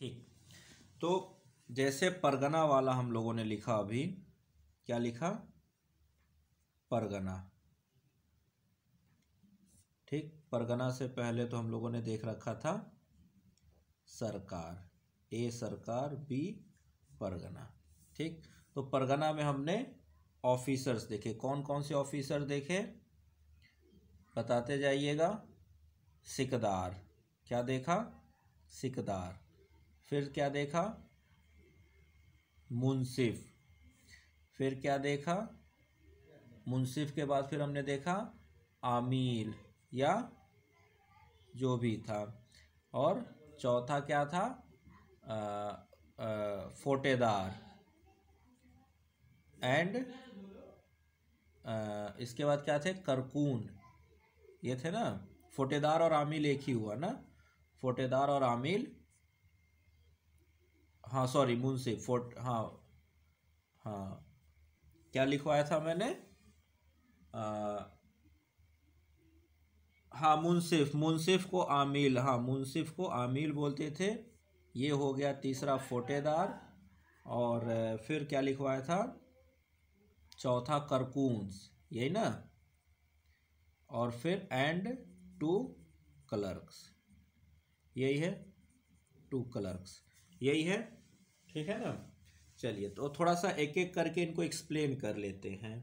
ठीक तो जैसे परगना वाला हम लोगों ने लिखा अभी क्या लिखा परगना ठीक परगना से पहले तो हम लोगों ने देख रखा था सरकार ए सरकार बी परगना ठीक तो परगना में हमने ऑफिसर्स देखे कौन कौन से ऑफिसर देखे बताते जाइएगा सिकदार क्या देखा सिकदार फिर क्या देखा मुनसिफ फिर क्या देखा मुनसिफ के बाद फिर हमने देखा आमील या जो भी था और चौथा क्या था फोटेदार एंड इसके बाद क्या थे करकून ये थे ना फोटेदार और आमिल एक ही हुआ ना फोटेदार और आमिल हाँ सॉरी मून से फोर्ट हाँ हाँ क्या लिखवाया था मैंने आ, हाँ मुनसिफ मुनसिफ को आमिल हाँ मुनसिफ को आमिल बोलते थे ये हो गया तीसरा फोटेदार और फिर क्या लिखवाया था चौथा करकूंस यही ना और फिर एंड टू क्लर्क्स यही है टू क्लर्क्स यही है ठीक है ना चलिए तो थोड़ा सा एक एक करके इनको एक्सप्लेन कर लेते हैं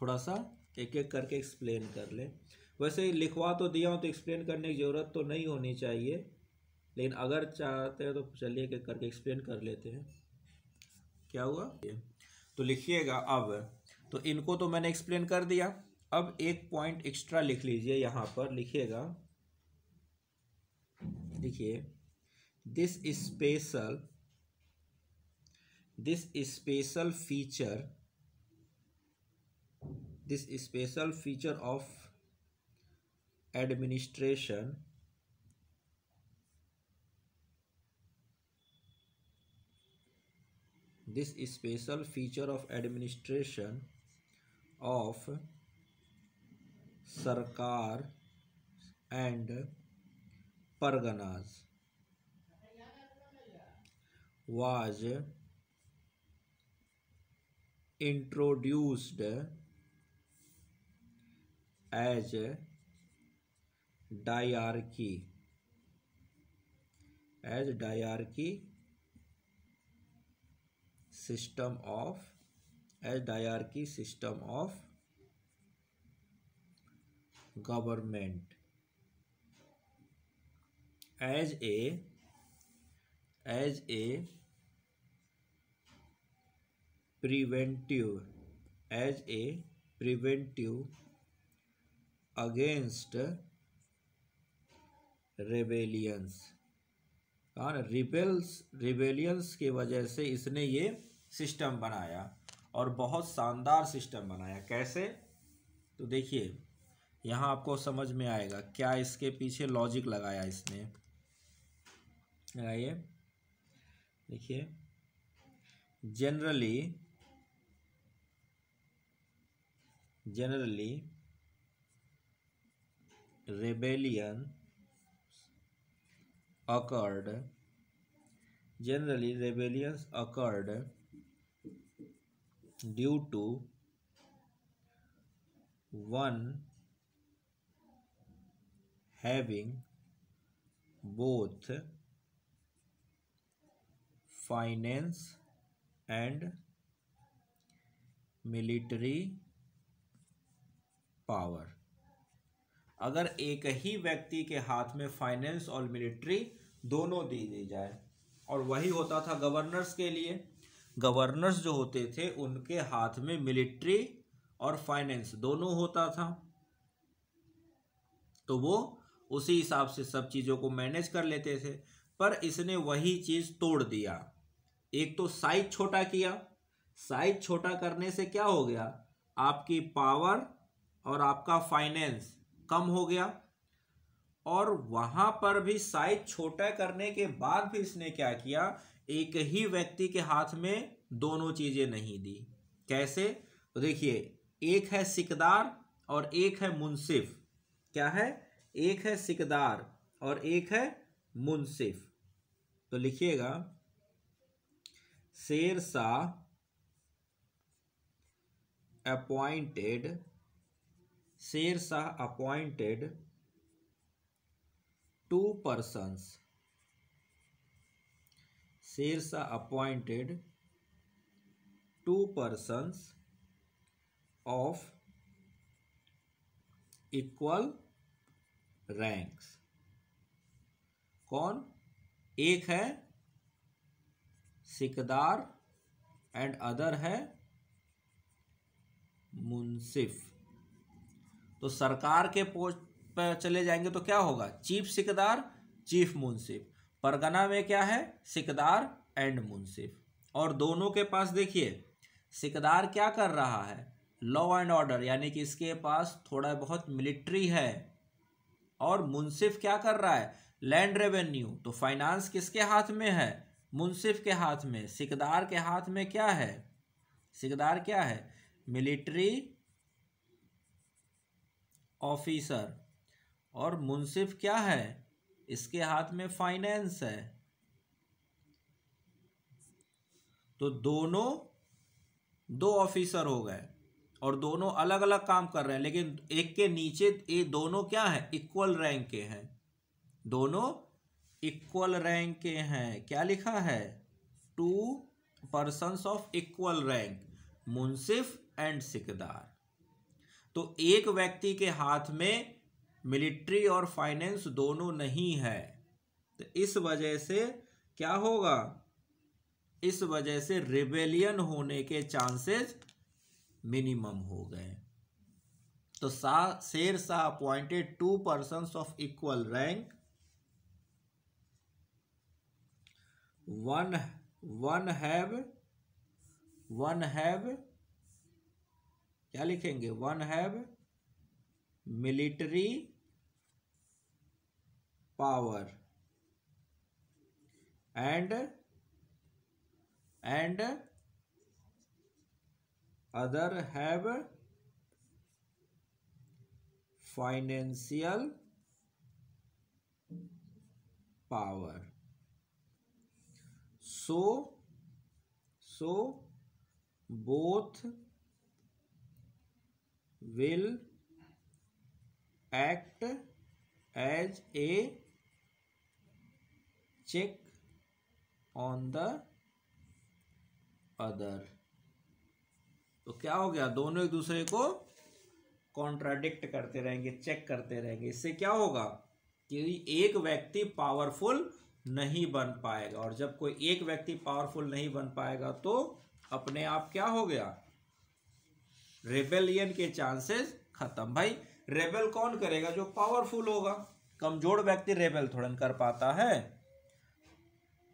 थोड़ा सा एक एक करके एक्सप्लेन कर ले वैसे लिखवा तो दिया हूँ तो एक्सप्लेन करने की ज़रूरत तो नहीं होनी चाहिए लेकिन अगर चाहते हैं तो चलिए एक एक करके एक्सप्लेन कर लेते हैं क्या हुआ तो लिखिएगा अब तो इनको तो मैंने एक्सप्लेन कर दिया अब एक पॉइंट एक्स्ट्रा लिख लीजिए यहाँ पर लिखिएगा देखिए this special this special feature this special feature of administration this special feature of administration of sarkar and parganas was introduced as diarchy as diarchy system of as diarchy system of government as a as a preventive as a preventive against rebellions कौन रिबेल्स rebellions की वजह से इसने ये system बनाया और बहुत शानदार सिस्टम बनाया कैसे तो देखिए यहाँ आपको समझ में आएगा क्या इसके पीछे लॉजिक लगाया इसने लगाइए देखिए generally generally rebellion occurred generally rebellions occurred due to one having both finance and military power अगर एक ही व्यक्ति के हाथ में फाइनेंस और मिलिट्री दोनों दी दी जाए और वही होता था गवर्नर्स के लिए गवर्नर्स जो होते थे उनके हाथ में मिलिट्री और फाइनेंस दोनों होता था तो वो उसी हिसाब से सब चीज़ों को मैनेज कर लेते थे पर इसने वही चीज़ तोड़ दिया एक तो साइज छोटा किया साइज छोटा करने से क्या हो गया आपकी पावर और आपका फाइनेंस कम हो गया और वहां पर भी साइज छोटा करने के बाद भी इसने क्या किया एक ही व्यक्ति के हाथ में दोनों चीजें नहीं दी कैसे तो देखिए एक है सिकदार और एक है मुनसिफ क्या है एक है सिकदार और एक है मुनसिफ तो लिखिएगा शेर शाह अपॉइंटेड शेर Shah appointed two persons Sher Shah appointed two persons of equal ranks कौन एक है सिकदार एंड अदर है मुनसिफ़ तो सरकार के पोस्ट पर चले जाएंगे तो क्या होगा चीफ सिकदार चीफ मुनसिफ परगना में क्या है सिकदार एंड मुनसिफ और दोनों के पास देखिए सिकदार क्या कर रहा है लॉ एंड ऑर्डर यानी कि इसके पास थोड़ा बहुत मिलिट्री है और मुनसिफ़ क्या कर रहा है लैंड रेवेन्यू तो फाइनेंस किसके हाथ में है मुनसिफ के हाथ में सिकदार के हाथ में क्या है सिकदार क्या है मिलिट्री ऑफिसर और मुनसिफ क्या है इसके हाथ में फाइनेंस है तो दोनों दो ऑफिसर हो गए और दोनों अलग अलग काम कर रहे हैं लेकिन एक के नीचे ये दोनों क्या है इक्वल रैंक के हैं दोनों इक्वल रैंक के हैं क्या लिखा है two person of equal rank munsif and sikdar तो एक व्यक्ति के हाथ में मिलिट्री और फाइनेंस दोनों नहीं है तो इस वजह से क्या होगा इस वजह से रिवेलियन होने के चांसेस मिनिमम हो गए तो सा Sher Shah appointed two person of equal rank one one have one have क्या लिखेंगे one have military power and and other have financial power so so both will act as a check on the other तो क्या हो गया दोनों एक दूसरे को कॉन्ट्राडिक्ट करते रहेंगे चेक करते रहेंगे इससे क्या होगा कि एक व्यक्ति पावरफुल नहीं बन पाएगा और जब कोई एक व्यक्ति पावरफुल नहीं बन पाएगा तो अपने आप क्या हो गया रेबेलियन के चांसेस खत्म भाई रेबेल कौन करेगा जो पावरफुल होगा कमजोर व्यक्ति रेबेल थोड़ा कर पाता है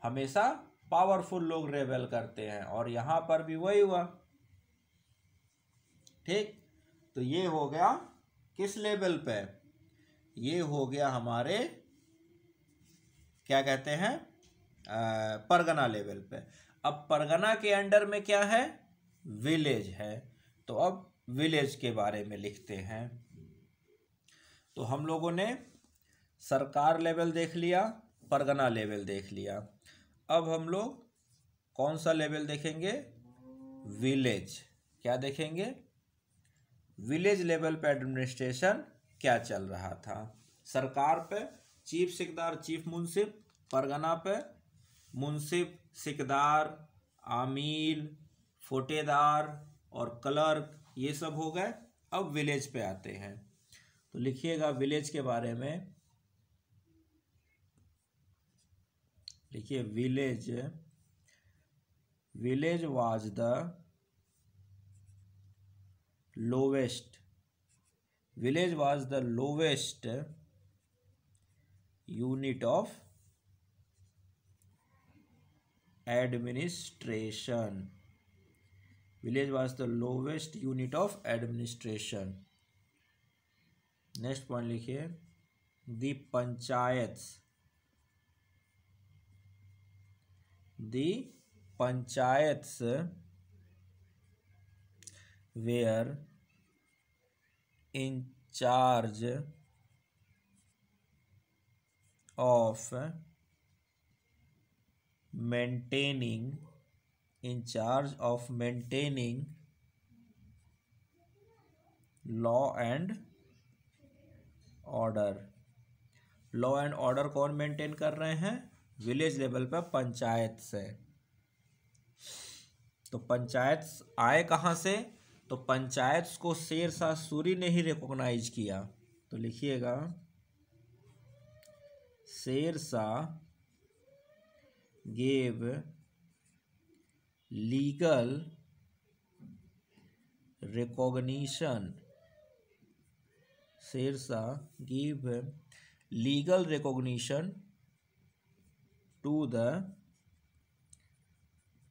हमेशा पावरफुल लोग रेबेल करते हैं और यहां पर भी वही हुआ ठीक तो ये हो गया किस लेवल पे ये हो गया हमारे क्या कहते हैं परगना लेवल पे अब परगना के अंडर में क्या है विलेज है तो अब विलेज के बारे में लिखते हैं तो हम लोगों ने सरकार लेवल देख लिया परगना लेवल देख लिया अब हम लोग कौन सा लेवल देखेंगे विलेज क्या देखेंगे विलेज लेवल पे एडमिनिस्ट्रेशन क्या चल रहा था सरकार पे चीफ सिकदार चीफ मुंसिफ परगना पे मुंसिफ सिकदार आमील फोटेदार और क्लर्क ये सब हो गए अब विलेज पे आते हैं तो लिखिएगा विलेज के बारे में लिखिए village village was the lowest village was the lowest unit of administration village was the lowest unit of administration next point लिखिए the panchayat the panchayat were in charge of maintaining in charge of maintaining law and order law and order कौन maintain कर रहे हैं village level पर पंचायत से तो पंचायत आए कहाँ से तो पंचायत को शेर शाह सूरी ने ही रिकॉग्नाइज किया तो लिखिएगा Sher Shah gave legal recognition Sher Shah give legal recognition to the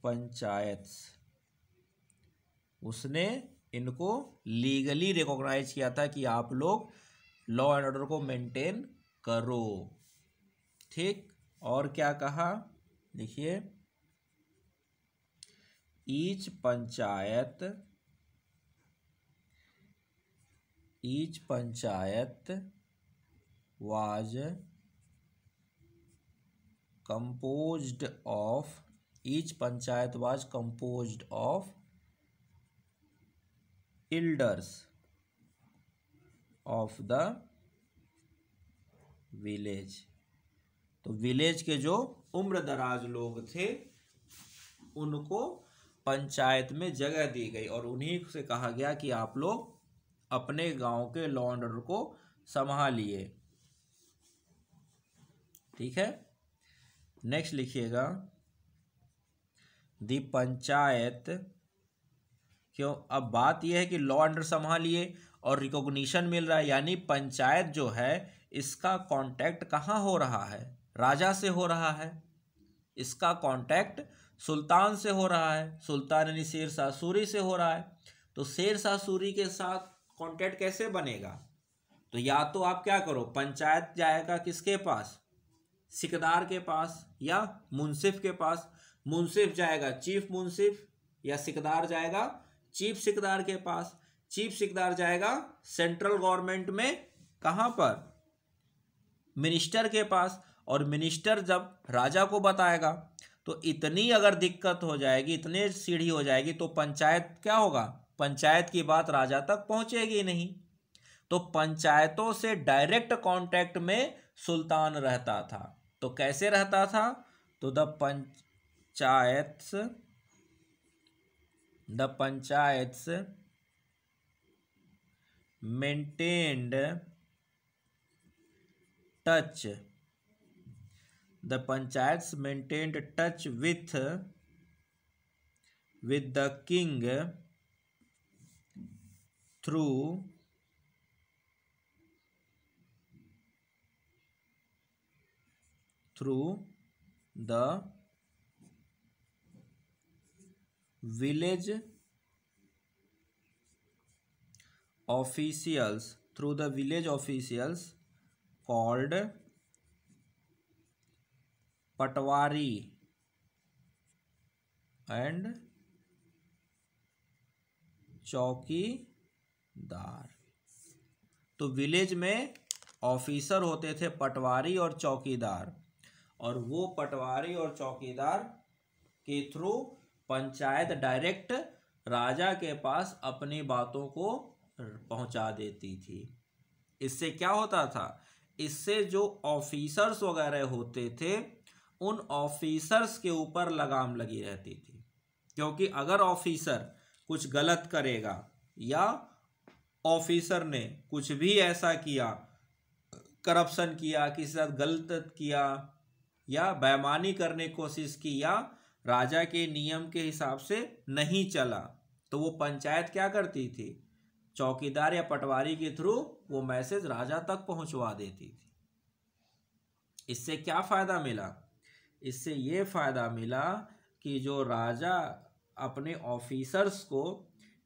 panchayat उसने इनको लीगली रिकॉग्नाइज किया था कि आप लोग लॉ एंड ऑर्डर को मेंटेन करो ठीक और क्या कहा देखिए each panchayat each panchayat was compose of each panchayat was compose of elders of the village तो विलेज के जो उम्र दराज लोग थे उनको पंचायत में जगह दी गई और उन्हीं से कहा गया कि आप लोग अपने गांव के लॉन्डर को संभालिए ठीक है नेक्स्ट लिखिएगा दी पंचायत क्यों अब बात यह है कि लॉन्डर संभालिए और रिकॉग्निशन मिल रहा है यानी पंचायत जो है इसका कांटेक्ट कहाँ हो रहा है राजा से हो रहा है इसका कांटेक्ट सुल्तान से हो रहा है सुल्तान यानी शेर शाह सूरी से हो रहा है तो शेर शाह सूरी के साथ कॉन्टैक्ट कैसे बनेगा तो या तो आप क्या करो पंचायत जाएगा किसके पास सिकदार के पास या मुनसिफ के पास मुनसिफ जाएगा चीफ मुनसिफ या सिकदार जाएगा चीफ सिकदार के पास चीफ सिकदार जाएगा सेंट्रल गवर्नमेंट में कहाँ पर मिनिस्टर के पास और मिनिस्टर जब राजा को बताएगा तो इतनी अगर दिक्कत हो जाएगी इतने सीढ़ी हो जाएगी तो पंचायत क्या होगा पंचायत की बात राजा तक पहुंचेगी नहीं तो पंचायतों से डायरेक्ट कांटेक्ट में सुल्तान रहता था तो कैसे रहता था तो the panchayat the panchayat maintained touch the panchayat maintained touch with with the king through through the village officials through the village officials called patwari and chowkidar तो विलेज में ऑफिसर होते थे पटवारी और चौकीदार और वो पटवारी और चौकीदार के थ्रू पंचायत डायरेक्ट राजा के पास अपनी बातों को पहुंचा देती थी इससे क्या होता था इससे जो ऑफिसर्स वगैरह होते थे उन ऑफिसर्स के ऊपर लगाम लगी रहती थी क्योंकि अगर ऑफिसर कुछ गलत करेगा या ऑफिसर ने कुछ भी ऐसा किया करप्शन किया किसी साथ गलत किया या बेमानी करने की कोशिश की या राजा के नियम के हिसाब से नहीं चला तो वो पंचायत क्या करती थी चौकीदार या पटवारी के थ्रू वो मैसेज राजा तक पहुंचवा देती थी इससे क्या फ़ायदा मिला इससे ये फ़ायदा मिला कि जो राजा अपने ऑफिसर्स को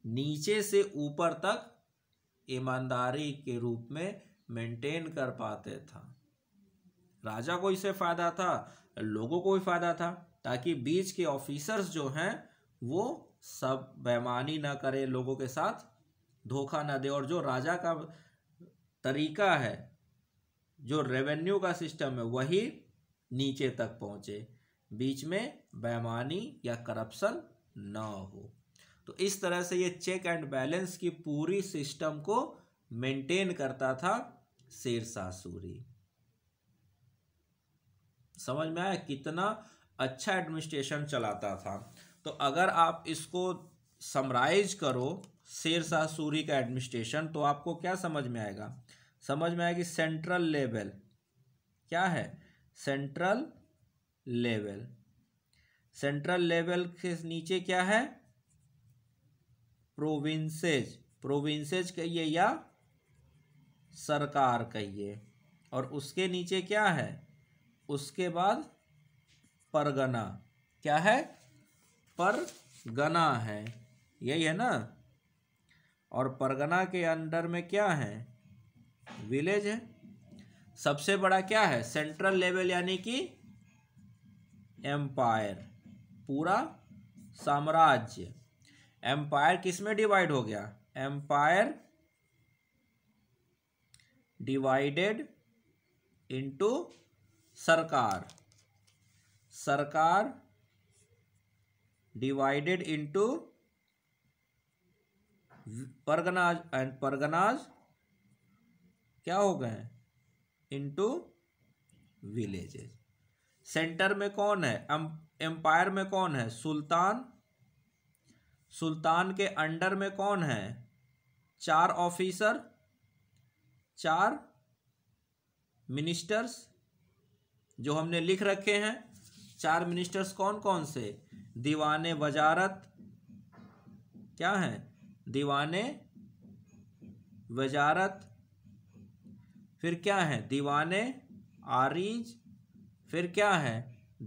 नीचे से ऊपर तक ईमानदारी के रूप में मेंटेन कर पाते था राजा को इससे फ़ायदा था लोगों को भी फ़ायदा था ताकि बीच के ऑफिसर्स जो हैं वो सब बेमानी ना करें लोगों के साथ धोखा ना दे और जो राजा का तरीका है जो रेवेन्यू का सिस्टम है वही नीचे तक पहुंचे बीच में बेमानी या करप्शन ना हो तो इस तरह से ये चेक एंड बैलेंस की पूरी सिस्टम को मेंटेन करता था शेरशाह सूरी समझ में आया कितना अच्छा एडमिनिस्ट्रेशन चलाता था तो अगर आप इसको समराइज करो शेरशाह सूरी का एडमिनिस्ट्रेशन तो आपको क्या समझ में आएगा समझ में आएगी सेंट्रल लेवल क्या है सेंट्रल लेवल सेंट्रल लेवल के नीचे क्या है प्रोविंसेज प्रोविंसेज कहिए या सरकार कहिए और उसके नीचे क्या है उसके बाद परगना क्या है परगना है यही है ना और परगना के अंडर में क्या है विलेज है सबसे बड़ा क्या है सेंट्रल लेवल यानी कि एम्पायर पूरा साम्राज्य एम्पायर किस में डिवाइड हो गया empire divided into sarkar sarkar divided into parganas and parganas क्या हो गए हैं इनटू विलेजेस सेंटर में कौन है एम्पायर में कौन है सुल्तान सुल्तान के अंडर में कौन है चार ऑफिसर चार मिनिस्टर्स जो हमने लिख रखे हैं चार मिनिस्टर्स कौन कौन से दीवाने वजारत क्या हैं दीवाने वजारत फिर क्या है दीवाने आरीज फिर क्या है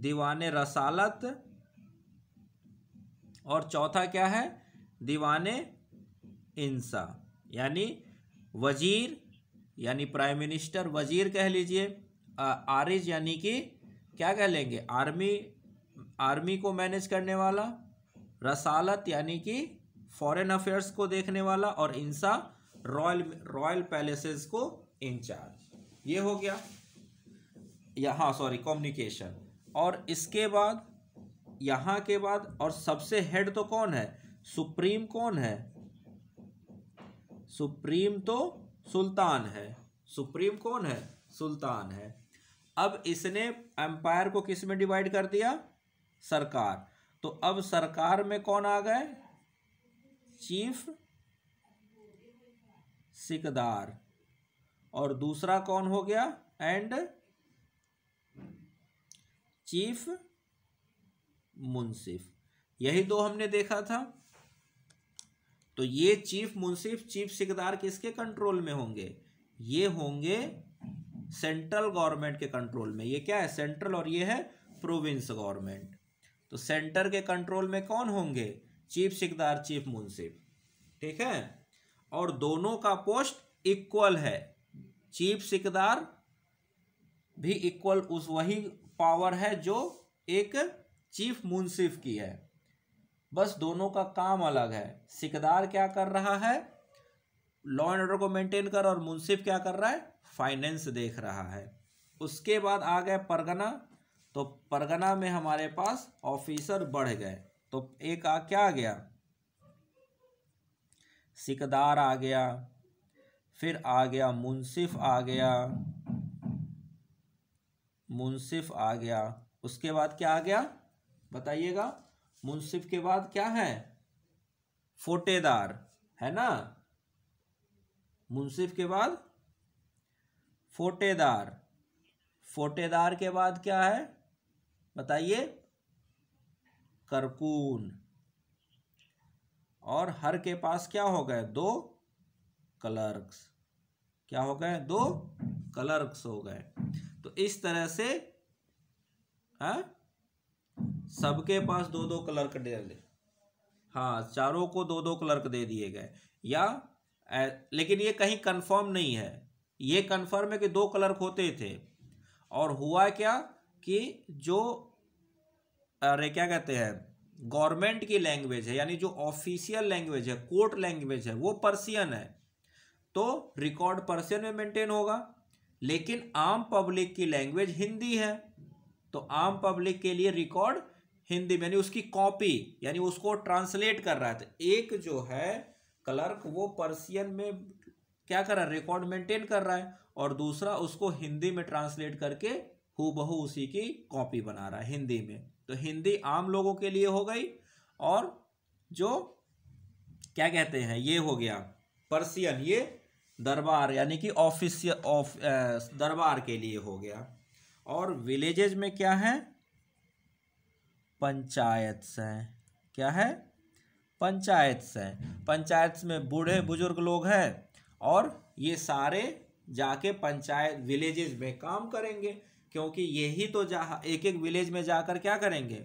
दीवाने रसालत और चौथा क्या है दीवाने इंसा यानी वजीर यानी प्राइम मिनिस्टर वजीर कह लीजिए आरिज यानी कि क्या कह लेंगे आर्मी आर्मी को मैनेज करने वाला रसालत यानी कि फॉरेन अफेयर्स को देखने वाला और इंसा रॉयल रॉयल पैलेसेस को इंचार्ज ये हो गया यहाँ सॉरी कम्युनिकेशन और इसके बाद यहाँ के बाद और सबसे हेड तो कौन है सुप्रीम कौन है सुप्रीम तो सुल्तान है सुप्रीम कौन है सुल्तान है अब इसने एम्पायर को किस में डिवाइड कर दिया सरकार तो अब सरकार में कौन आ गए चीफ सिकदार और दूसरा कौन हो गया एंड चीफ मुंसिफ यही दो हमने देखा था तो ये चीफ मुंसिफ चीफ सिकदार किसके कंट्रोल में होंगे ये होंगे सेंट्रल गवर्नमेंट के कंट्रोल में ये क्या है सेंट्रल और ये है प्रोविंस गवर्नमेंट तो सेंटर के कंट्रोल में कौन होंगे चीफ सिकदार चीफ मुंसिफ ठीक है और दोनों का पोस्ट इक्वल है चीफ सिकदार भी इक्वल उस वही पावर है जो एक चीफ मुनसिफ़ की है बस दोनों का काम अलग है सिकदार क्या कर रहा है लॉ एंड ऑर्डर को मेंटेन कर और मुनसिफ़ क्या कर रहा है फाइनेंस देख रहा है उसके बाद आ गए परगना तो परगना में हमारे पास ऑफिसर बढ़ गए तो एक आ क्या आ गया सिकदार आ गया फिर आ गया मुनसिफ आ गया मुनसिफ आ गया उसके बाद क्या आ गया बताइएगा मुनसिफ के बाद क्या है फोटेदार है ना मुनसिफ के बाद फोटेदार फोटेदार के बाद क्या है बताइए करकून और हर के पास क्या हो गए दो क्लर्क्स क्या हो गए दो क्लर्क्स हो गए तो इस तरह से हाँ? सबके पास दो दो क्लर्क दे दे हाँ चारों को दो दो क्लर्क दे दिए गए या ए, लेकिन ये कहीं कंफर्म नहीं है ये कंफर्म है कि दो क्लर्क होते थे और हुआ क्या कि जो अरे क्या कहते हैं गवर्नमेंट की लैंग्वेज है यानी जो ऑफिशियल लैंग्वेज है कोर्ट लैंग्वेज है वो पर्सियन है तो रिकॉर्ड पर्सन में मेंटेन होगा लेकिन आम पब्लिक की लैंग्वेज हिंदी है तो आम पब्लिक के लिए रिकॉर्ड हिंदी में यानी उसकी कॉपी यानी उसको ट्रांसलेट कर रहा है तो एक जो है क्लर्क वो पर्सियन में क्या कर रहा है रिकॉर्ड मेंटेन कर रहा है और दूसरा उसको हिंदी में ट्रांसलेट करके हु बहू उसी की कॉपी बना रहा है हिंदी में तो हिंदी आम लोगों के लिए हो गई और जो क्या कहते हैं ये हो गया पर्सियन ये दरबार यानी कि ऑफिस ऑफ दरबार के लिए हो गया और विलेजेज में क्या है पंचायत हैं क्या है पंचायत हैं पंचायत में बूढ़े बुजुर्ग लोग हैं और ये सारे जाके पंचायत विलेजेज में काम करेंगे क्योंकि यही तो जा एक एक विलेज में जाकर क्या करेंगे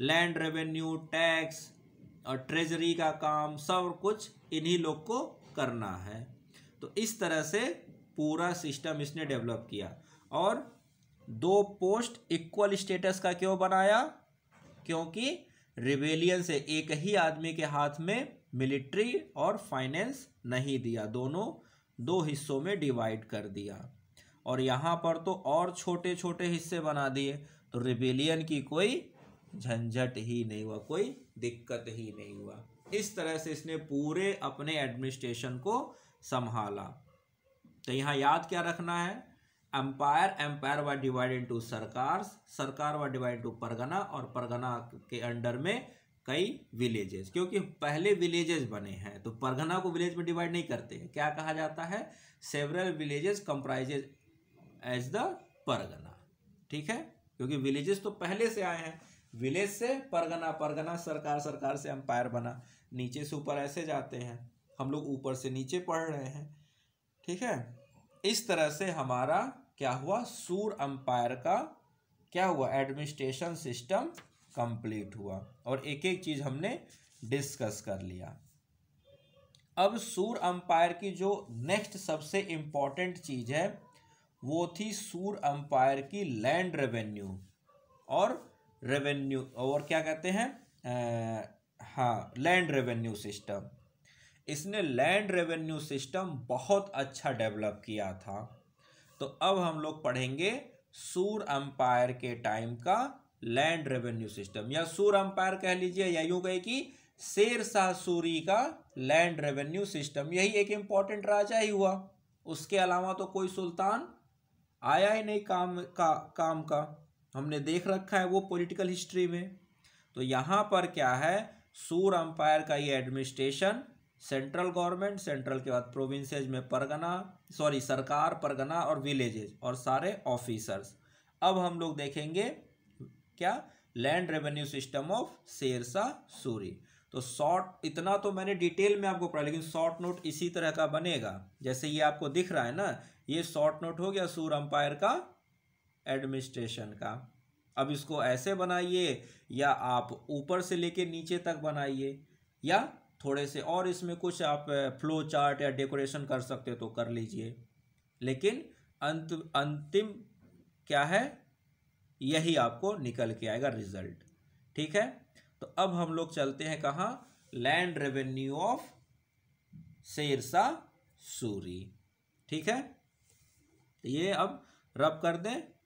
लैंड रेवेन्यू टैक्स और ट्रेजरी का काम सब कुछ इन्हीं लोग को करना है तो इस तरह से पूरा सिस्टम इसने डेवलप किया और दो पोस्ट इक्वल स्टेटस का क्यों बनाया क्योंकि रिवेलियन से एक ही आदमी के हाथ में मिलिट्री और फाइनेंस नहीं दिया दोनों दो हिस्सों में डिवाइड कर दिया और यहाँ पर तो और छोटे छोटे हिस्से बना दिए तो रिवेलियन की कोई झंझट ही नहीं हुआ कोई दिक्कत ही नहीं हुआ इस तरह से इसने पूरे अपने एडमिनिस्ट्रेशन को संभाला तो यहाँ याद क्या रखना है एम्पायर एम्पायर व डिवाइड इंटू सरकार सरकार व डिवाइड इंटू परगना और परगना के अंडर में कई विलेजेस क्योंकि पहले विलेजेस बने हैं तो परगना को विलेज में डिवाइड नहीं करते हैं क्या कहा जाता है several villages comprises as the pargana ठीक है क्योंकि विलेजेस तो पहले से आए हैं विलेज से परगना परगना सरकार सरकार से एम्पायर बना नीचे से ऊपर ऐसे जाते हैं हम लोग ऊपर से नीचे पढ़ रहे हैं ठीक है इस तरह से हमारा क्या हुआ सूर अंपायर का क्या हुआ एडमिनिस्ट्रेशन सिस्टम कंप्लीट हुआ और एक एक चीज़ हमने डिस्कस कर लिया अब सूर अंपायर की जो नेक्स्ट सबसे इंपॉर्टेंट चीज़ है वो थी सूर अंपायर की लैंड रेवेन्यू और रेवेन्यू और क्या कहते हैं हाँ लैंड रेवेन्यू सिस्टम इसने लैंड रेवेन्यू सिस्टम बहुत अच्छा डेवलप किया था तो अब हम लोग पढ़ेंगे सूर अंपायर के टाइम का लैंड रेवेन्यू सिस्टम या सूर अंपायर कह लीजिए या यूं कहे कि शेर शाह सूरी का लैंड रेवेन्यू सिस्टम यही एक इम्पॉर्टेंट राजा ही हुआ उसके अलावा तो कोई सुल्तान आया ही नहीं काम का काम का हमने देख रखा है वो पॉलिटिकल हिस्ट्री में तो यहाँ पर क्या है सूर अंपायर का ये एडमिनिस्ट्रेशन सेंट्रल गवर्नमेंट सेंट्रल के बाद प्रोविंसेज में परगना सॉरी सरकार परगना और विलेजेज और सारे ऑफिसर्स अब हम लोग देखेंगे क्या land revenue system of Sher Shah Suri तो शॉर्ट इतना तो मैंने डिटेल में आपको पढ़ा लेकिन शॉर्ट नोट इसी तरह का बनेगा जैसे ये आपको दिख रहा है ना ये शॉर्ट नोट हो गया सूर अंपायर का एडमिनिस्ट्रेशन का अब इसको ऐसे बनाइए या आप ऊपर से लेके नीचे तक बनाइए या थोड़े से और इसमें कुछ आप फ्लो चार्ट या डेकोरेशन कर सकते हो तो कर लीजिए लेकिन अंत अंतिम क्या है यही आपको निकल के आएगा रिजल्ट ठीक है तो अब हम लोग चलते हैं कहाँ land revenue of Sher Shah Suri ठीक है तो ये अब रब कर दें